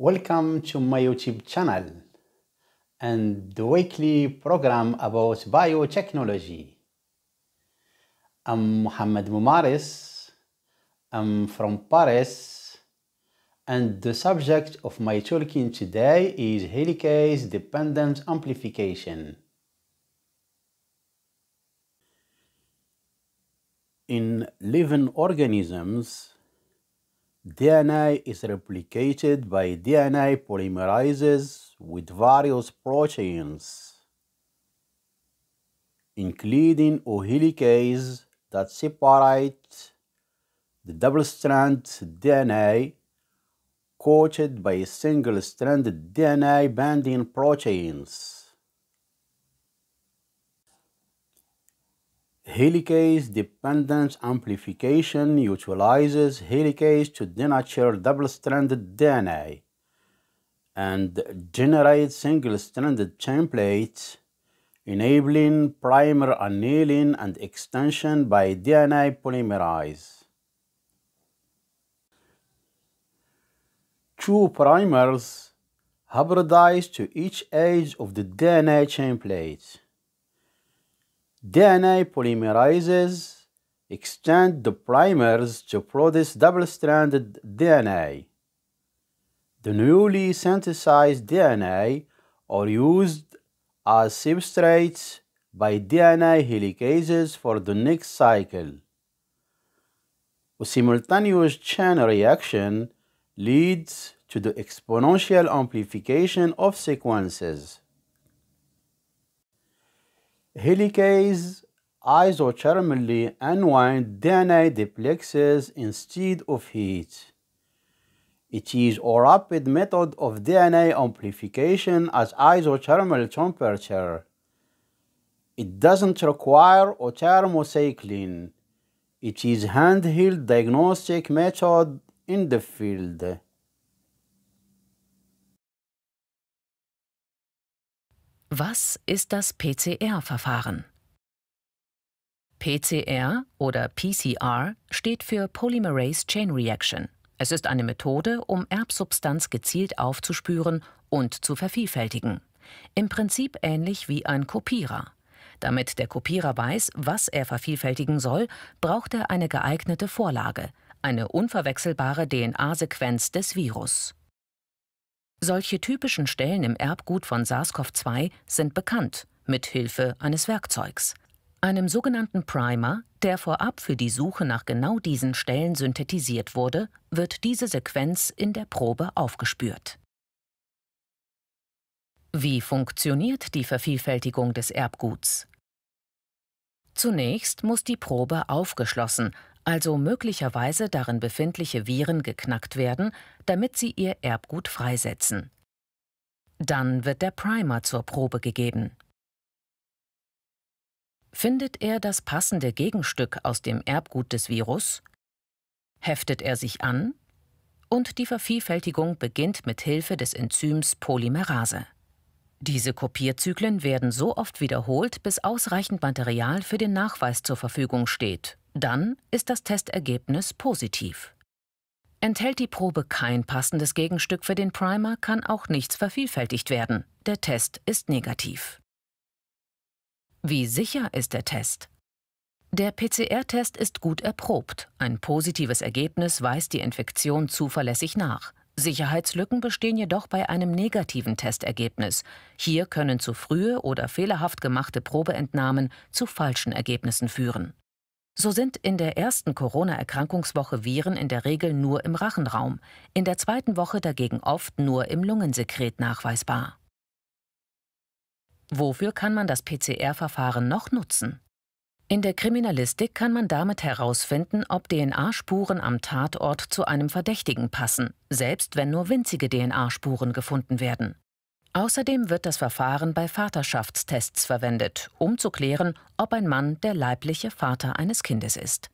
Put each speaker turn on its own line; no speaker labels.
Welcome to my YouTube channel and the weekly program about biotechnology. I'm Mohamed Mumaris. I'm from Paris. And the subject of my talking today is helicase dependent amplification. In living organisms, DNA is replicated by DNA polymerases with various proteins, including O helicase that separate the double-strand DNA coated by single-stranded DNA binding proteins. helicase dependence amplification utilizes helicase to denature double-stranded DNA and generate single-stranded templates enabling primer annealing and extension by DNA polymerase. Two primers hybridize to each edge of the DNA template. DNA polymerases extend the primers to produce double-stranded DNA. The newly synthesized DNA are used as substrates by DNA helicases for the next cycle. A simultaneous chain reaction leads to the exponential amplification of sequences. Helicase isothermally unwind DNA duplexes instead of heat. It is a rapid method of DNA amplification at isothermal temperature. It doesn't require a thermocycline. It is handheld diagnostic method in the field.
Was ist das PCR-Verfahren? PCR oder PCR steht für Polymerase Chain Reaction. Es ist eine Methode, um Erbsubstanz gezielt aufzuspüren und zu vervielfältigen. Im Prinzip ähnlich wie ein Kopierer. Damit der Kopierer weiß, was er vervielfältigen soll, braucht er eine geeignete Vorlage, eine unverwechselbare DNA-Sequenz des Virus. Solche typischen Stellen im Erbgut von SARS-CoV-2 sind bekannt, mit Hilfe eines Werkzeugs. Einem sogenannten Primer, der vorab für die Suche nach genau diesen Stellen synthetisiert wurde, wird diese Sequenz in der Probe aufgespürt. Wie funktioniert die Vervielfältigung des Erbguts? Zunächst muss die Probe aufgeschlossen, also möglicherweise darin befindliche Viren geknackt werden, damit sie ihr Erbgut freisetzen. Dann wird der Primer zur Probe gegeben. Findet er das passende Gegenstück aus dem Erbgut des Virus? Heftet er sich an? Und die Vervielfältigung beginnt mit Hilfe des Enzyms Polymerase. Diese Kopierzyklen werden so oft wiederholt, bis ausreichend Material für den Nachweis zur Verfügung steht dann ist das Testergebnis positiv. Enthält die Probe kein passendes Gegenstück für den Primer, kann auch nichts vervielfältigt werden. Der Test ist negativ. Wie sicher ist der Test? Der PCR-Test ist gut erprobt. Ein positives Ergebnis weist die Infektion zuverlässig nach. Sicherheitslücken bestehen jedoch bei einem negativen Testergebnis. Hier können zu frühe oder fehlerhaft gemachte Probeentnahmen zu falschen Ergebnissen führen. So sind in der ersten Corona-Erkrankungswoche Viren in der Regel nur im Rachenraum, in der zweiten Woche dagegen oft nur im Lungensekret nachweisbar. Wofür kann man das PCR-Verfahren noch nutzen? In der Kriminalistik kann man damit herausfinden, ob DNA-Spuren am Tatort zu einem Verdächtigen passen, selbst wenn nur winzige DNA-Spuren gefunden werden. Außerdem wird das Verfahren bei Vaterschaftstests verwendet, um zu klären, ob ein Mann der leibliche Vater eines Kindes ist.